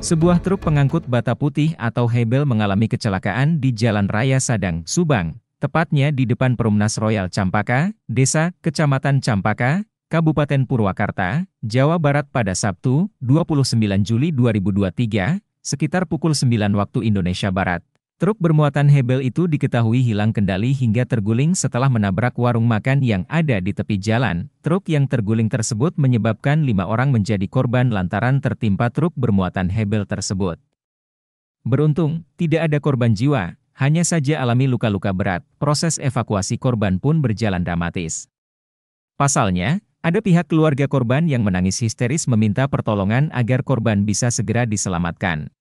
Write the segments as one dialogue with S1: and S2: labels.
S1: Sebuah truk pengangkut bata putih atau hebel mengalami kecelakaan di Jalan Raya Sadang, Subang, tepatnya di depan Perumnas Royal Campaka, Desa, Kecamatan Campaka, Kabupaten Purwakarta, Jawa Barat pada Sabtu, 29 Juli 2023, sekitar pukul 9 waktu Indonesia Barat. Truk bermuatan hebel itu diketahui hilang kendali hingga terguling setelah menabrak warung makan yang ada di tepi jalan. Truk yang terguling tersebut menyebabkan lima orang menjadi korban lantaran tertimpa truk bermuatan hebel tersebut. Beruntung, tidak ada korban jiwa, hanya saja alami luka-luka berat. Proses evakuasi korban pun berjalan dramatis. Pasalnya, ada pihak keluarga korban yang menangis histeris meminta pertolongan agar korban bisa segera diselamatkan.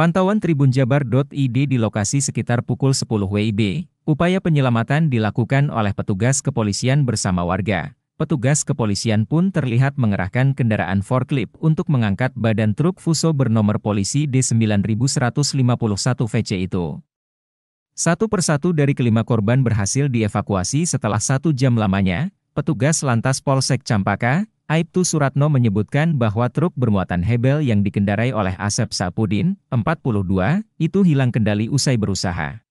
S1: Pantauan tribunjabar.id di lokasi sekitar pukul 10 WIB, upaya penyelamatan dilakukan oleh petugas kepolisian bersama warga. Petugas kepolisian pun terlihat mengerahkan kendaraan forklift untuk mengangkat badan truk Fuso bernomor polisi D9151 VC itu. Satu persatu dari kelima korban berhasil dievakuasi setelah satu jam lamanya, petugas lantas Polsek Campaka, Aibtu Suratno menyebutkan bahwa truk bermuatan hebel yang dikendarai oleh Asep Sapudin, 42, itu hilang kendali usai berusaha.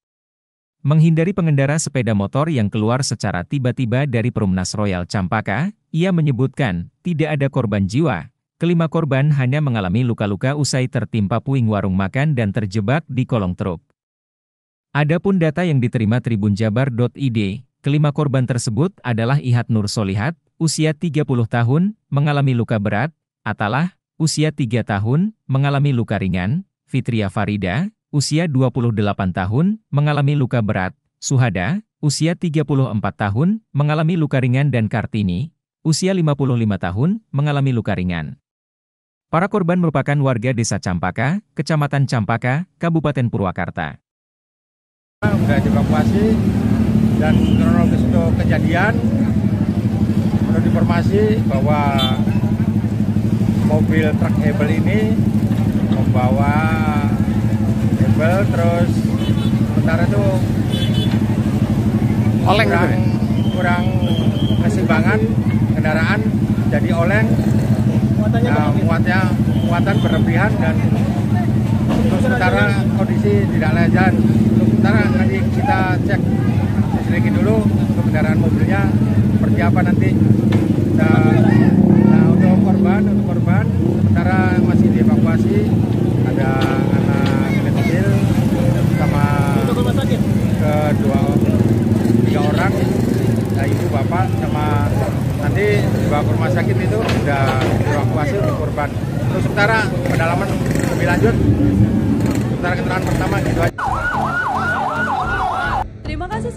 S1: Menghindari pengendara sepeda motor yang keluar secara tiba-tiba dari Perumnas Royal Campaka, ia menyebutkan, tidak ada korban jiwa. Kelima korban hanya mengalami luka-luka usai tertimpa puing warung makan dan terjebak di kolong truk. Adapun data yang diterima tribunjabar.id, kelima korban tersebut adalah Ihat Nur Solihat, usia 30 tahun, mengalami luka berat, Atalah, usia 3 tahun, mengalami luka ringan, Fitria Farida, usia 28 tahun, mengalami luka berat, Suhada, usia 34 tahun, mengalami luka ringan dan Kartini, usia 55 tahun, mengalami luka ringan. Para korban merupakan warga Desa Campaka, Kecamatan Campaka, Kabupaten Purwakarta.
S2: Sudah dievakuasi dan kronologis untuk kejadian menurut informasi bahwa mobil truk hebel ini membawa hebel terus sementara itu oleng kurang, gitu ya? kurang keseimbangan kendaraan jadi oleng nah, muatnya muatan berlebihan dan untuk sementara kondisi tidak lezat jalan untuk sementara nanti kita cek sedikit dulu untuk kendaraan mobilnya seperti apa nanti dan nah, untuk korban untuk korban sementara masih dievakuasi ada anak kecil sama kedua tiga orang ya, ibu bapak sama nanti dibawa ke rumah sakit itu sudah dievakuasi untuk korban untuk sementara pendalaman lebih lanjut sementara keterangan pertama itu aja